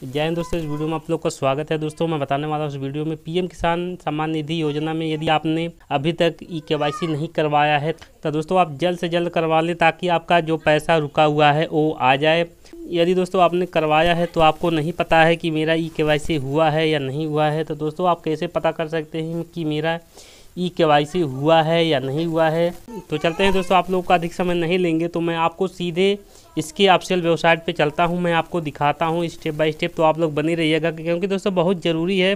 तो जय हिंद दोस्तों इस वीडियो में आप लोग का स्वागत है दोस्तों मैं बताने वाला हूँ इस वीडियो में पीएम किसान सम्मान निधि योजना में यदि आपने अभी तक ई के नहीं करवाया है तो दोस्तों आप जल्द से जल्द करवा लें ताकि आपका जो पैसा रुका हुआ है वो आ जाए यदि दोस्तों आपने करवाया है तो आपको नहीं पता है कि मेरा ई के हुआ है या नहीं हुआ है तो दोस्तों आप कैसे पता कर सकते हैं कि मेरा ई के हुआ है या नहीं हुआ है तो चलते हैं दोस्तों आप लोग का अधिक समय नहीं लेंगे तो मैं आपको सीधे इसकी ऑफिशियल वेबसाइट पे चलता हूँ मैं आपको दिखाता हूँ स्टेप बाय स्टेप तो आप लोग बनी रहिएगा क्योंकि दोस्तों बहुत ज़रूरी है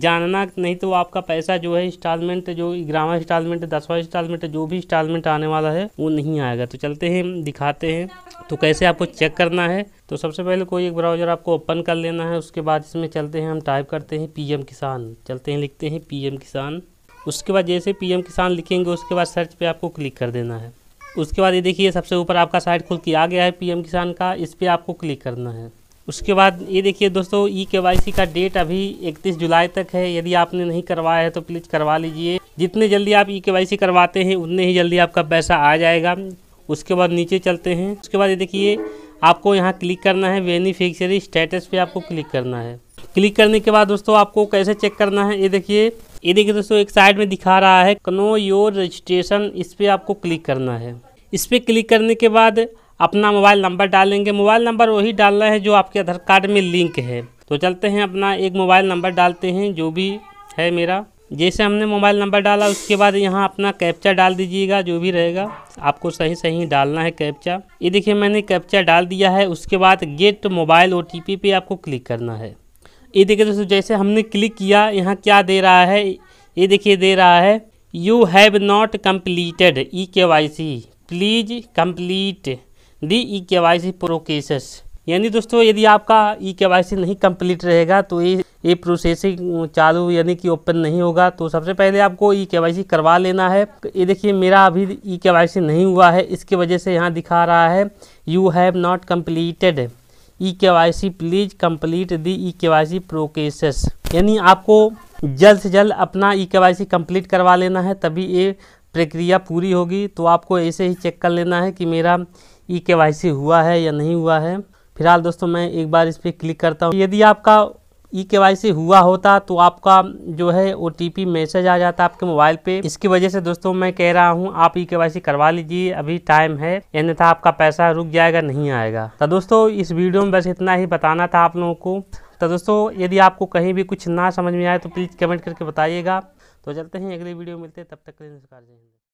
जानना नहीं तो आपका पैसा जो है इंस्टॉलमेंट जो ग्यारहवा इंस्टॉलमेंट दसवां इंस्टॉलमेंट जो भी इंस्टॉलमेंट आने वाला है वो नहीं आएगा तो चलते हैं दिखाते हैं तो कैसे आपको चेक करना है तो सबसे पहले कोई एक ब्राउज़र आपको ओपन कर लेना है उसके बाद इसमें चलते हैं हम टाइप करते हैं पी किसान चलते हैं लिखते हैं पी किसान उसके बाद जैसे पीएम किसान लिखेंगे उसके बाद सर्च पे आपको क्लिक कर देना है उसके बाद ये देखिए सबसे ऊपर आपका साइट खुल के आ गया है पीएम किसान का इस पर आपको क्लिक करना है उसके बाद ये देखिए दोस्तों ई e के का डेट अभी 31 जुलाई तक है यदि आपने नहीं करवाया है तो प्लीज़ करवा लीजिए जितने जल्दी आप ई e के करवाते हैं उतने ही जल्दी आपका पैसा आ जाएगा उसके बाद नीचे चलते हैं उसके बाद ये देखिए आपको यहाँ क्लिक करना है बेनिफिशियरी स्टेटस पे आपको क्लिक करना है क्लिक करने के बाद दोस्तों आपको कैसे चेक करना है ये देखिए ये देखिए दोस्तों एक साइड में दिखा रहा है कनो योर रजिस्ट्रेशन इस पर आपको क्लिक करना है इस पर क्लिक करने के बाद अपना मोबाइल नंबर डालेंगे मोबाइल नंबर वही डालना है जो आपके आधार कार्ड में लिंक है तो चलते हैं अपना एक मोबाइल नंबर डालते हैं जो भी है मेरा जैसे हमने मोबाइल नंबर डाला उसके बाद यहाँ अपना कैप्चा डाल दीजिएगा जो भी रहेगा आपको सही सही डालना है कैप्चा ये देखिए मैंने कैप्चा डाल दिया है उसके बाद गेट मोबाइल ओ पे आपको क्लिक करना है ये देखिए दोस्तों जैसे हमने क्लिक किया यहाँ क्या दे रहा है ये देखिए दे रहा है you have not completed E K Y C please complete the E K Y सी प्रोकेसेस यानी दोस्तों यदि आपका ई के वाई सी नहीं कंप्लीट रहेगा तो ये ये प्रोसेसिंग चालू यानी कि ओपन नहीं होगा तो सबसे पहले आपको ई के वाई सी करवा लेना है ये देखिए मेरा अभी ई के वाई सी नहीं हुआ है इसकी वजह से यहाँ दिखा रहा है you have not completed E K Y C please complete the E K Y सी प्रोकेसेस यानी आपको जल्द से जल्द अपना ई के वाई सी कम्प्लीट करवा लेना है तभी ये प्रक्रिया पूरी होगी तो आपको ऐसे ही चेक कर लेना है कि मेरा ई e के हुआ है या नहीं हुआ है फिलहाल दोस्तों मैं एक बार इस पर क्लिक करता हूँ यदि आपका ई e के हुआ होता तो आपका जो है ओ मैसेज आ जाता आपके मोबाइल पे इसकी वजह से दोस्तों मैं कह रहा हूँ आप ई e के करवा लीजिए अभी टाइम है अन्यथा आपका पैसा रुक जाएगा नहीं आएगा तो दोस्तों इस वीडियो में बस इतना ही बताना था आप लोगों को तो दोस्तों यदि आपको कहीं भी कुछ ना समझ में आए तो प्लीज़ कमेंट करके बताइएगा तो चलते हैं अगले वीडियो मिलते हैं तब तक के लिए नमस्कार जय हिंद